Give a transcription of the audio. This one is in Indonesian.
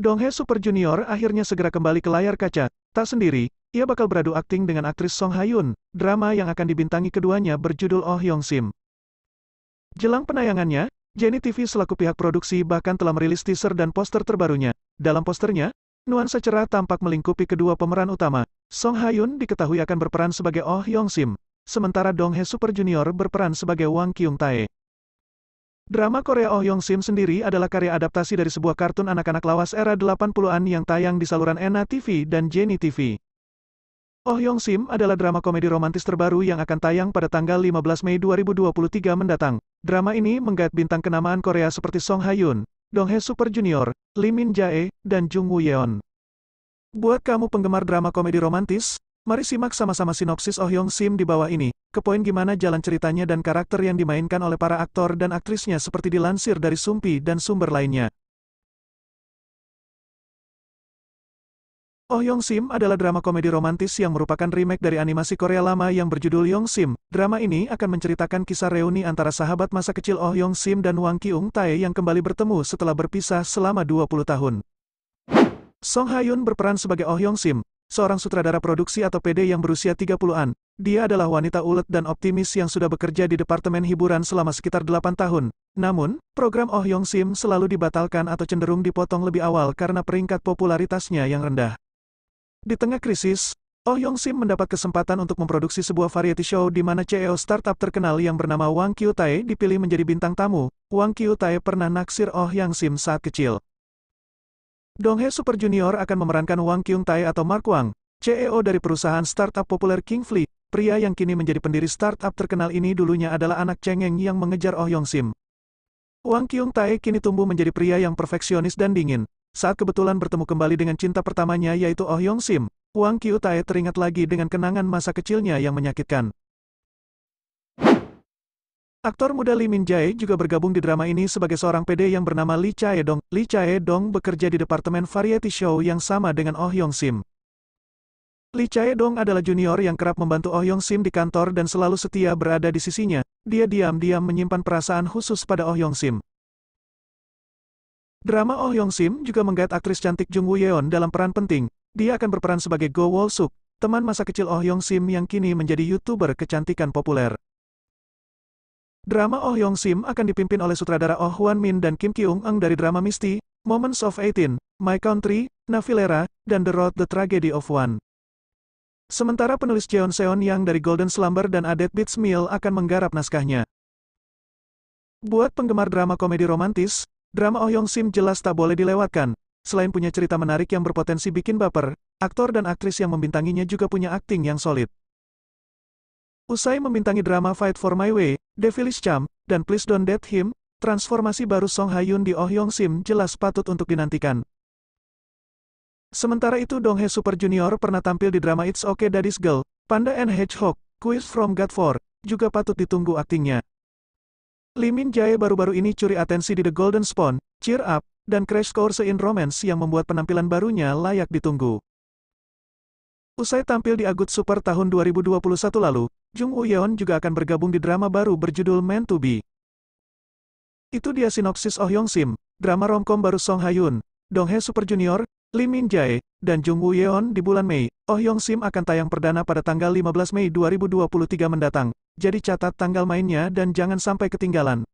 Donghae Super Junior akhirnya segera kembali ke layar kaca. Tak sendiri, ia bakal beradu akting dengan aktris Song Hayun. Drama yang akan dibintangi keduanya berjudul Oh Yong Sim. Jelang penayangannya, Jenny TV selaku pihak produksi bahkan telah merilis teaser dan poster terbarunya. Dalam posternya, nuansa cerah tampak melingkupi kedua pemeran utama. Song Hyun diketahui akan berperan sebagai Oh Yong Sim, sementara Dong Hae Super Junior berperan sebagai Wang Kyung Tae. Drama Korea Oh Yong Sim sendiri adalah karya adaptasi dari sebuah kartun anak-anak lawas era 80-an yang tayang di saluran Ena TV dan Jenny TV. Oh Yong Sim adalah drama komedi romantis terbaru yang akan tayang pada tanggal 15 Mei 2023 mendatang. Drama ini menggait bintang kenamaan Korea seperti Song Ha Dong Hae Super Junior, Lee Min Jae, dan Jung Woo Yeon. Buat kamu penggemar drama komedi romantis, mari simak sama-sama sinopsis Oh Yong Sim di bawah ini, ke poin gimana jalan ceritanya dan karakter yang dimainkan oleh para aktor dan aktrisnya seperti dilansir dari Sumpi dan sumber lainnya. Oh Yong Sim adalah drama komedi romantis yang merupakan remake dari animasi Korea lama yang berjudul Yong Sim. Drama ini akan menceritakan kisah reuni antara sahabat masa kecil Oh Yong Sim dan Wang Kiung Tae yang kembali bertemu setelah berpisah selama 20 tahun. Song Ha Yun berperan sebagai Oh Yong Sim, seorang sutradara produksi atau PD yang berusia 30-an. Dia adalah wanita ulet dan optimis yang sudah bekerja di Departemen Hiburan selama sekitar 8 tahun. Namun, program Oh Yong Sim selalu dibatalkan atau cenderung dipotong lebih awal karena peringkat popularitasnya yang rendah. Di tengah krisis, Oh Yong Sim mendapat kesempatan untuk memproduksi sebuah variety show di mana CEO startup terkenal yang bernama Wang Qiu Tae dipilih menjadi bintang tamu. Wang Qiu Tae pernah naksir Oh Yong Sim saat kecil. Dong Donghae Super Junior akan memerankan Wang Kyung Tae atau Mark Wang, CEO dari perusahaan startup populer King Flea. Pria yang kini menjadi pendiri startup terkenal ini dulunya adalah anak cengeng yang mengejar Oh Yong Sim. Wang Kyung Tae kini tumbuh menjadi pria yang perfeksionis dan dingin. Saat kebetulan bertemu kembali dengan cinta pertamanya yaitu Oh Yong Sim, Wang Kyu Tae teringat lagi dengan kenangan masa kecilnya yang menyakitkan. Aktor muda Lee Min Jae juga bergabung di drama ini sebagai seorang PD yang bernama Lee Chae Dong. Lee Chae Dong bekerja di departemen variety show yang sama dengan Oh Yong Sim. Lee Chae Dong adalah junior yang kerap membantu Oh Yong Sim di kantor dan selalu setia berada di sisinya. Dia diam-diam menyimpan perasaan khusus pada Oh Yong Sim. Drama Oh Young Sim juga menggait aktris cantik Jung Woo Yeon dalam peran penting. Dia akan berperan sebagai Go Wol Suk, teman masa kecil Oh Young Sim yang kini menjadi YouTuber kecantikan populer. Drama Oh Young Sim akan dipimpin oleh sutradara Oh Hwan Min dan Kim Ki Kyung Eng dari drama Misty, Moments of 18, My Country, Navilera, dan The Road The Tragedy of One. Sementara penulis Jeon Seon Yang dari Golden Slumber dan Adet Beats Meal akan menggarap naskahnya. Buat penggemar drama komedi romantis, Drama Oh Young Sim jelas tak boleh dilewatkan. Selain punya cerita menarik yang berpotensi bikin baper, aktor dan aktris yang membintanginya juga punya akting yang solid. Usai membintangi drama Fight for My Way, Devilish Charm, dan Please Don't Date Him, transformasi baru Song Ha-yoon di Oh Young Sim jelas patut untuk dinantikan. Sementara itu Donghae Super Junior pernah tampil di drama It's Okay Daddy's Girl, Panda and Hedgehog, Quiz from God 4, juga patut ditunggu aktingnya. Lee Min Jae baru-baru ini curi atensi di The Golden Spawn, Cheer Up, dan Crash Course in Romance yang membuat penampilan barunya layak ditunggu. Usai tampil di Agut Super tahun 2021 lalu, Jung Woo Yeon juga akan bergabung di drama baru berjudul Man to Be. Itu dia sinopsis Oh Yong Sim, drama romcom baru Song Hayun, Dong Hae Super Junior, Lee Min Jae, dan Jung Woo Yeon di bulan Mei, Oh Yong Sim akan tayang perdana pada tanggal 15 Mei 2023 mendatang, jadi catat tanggal mainnya dan jangan sampai ketinggalan.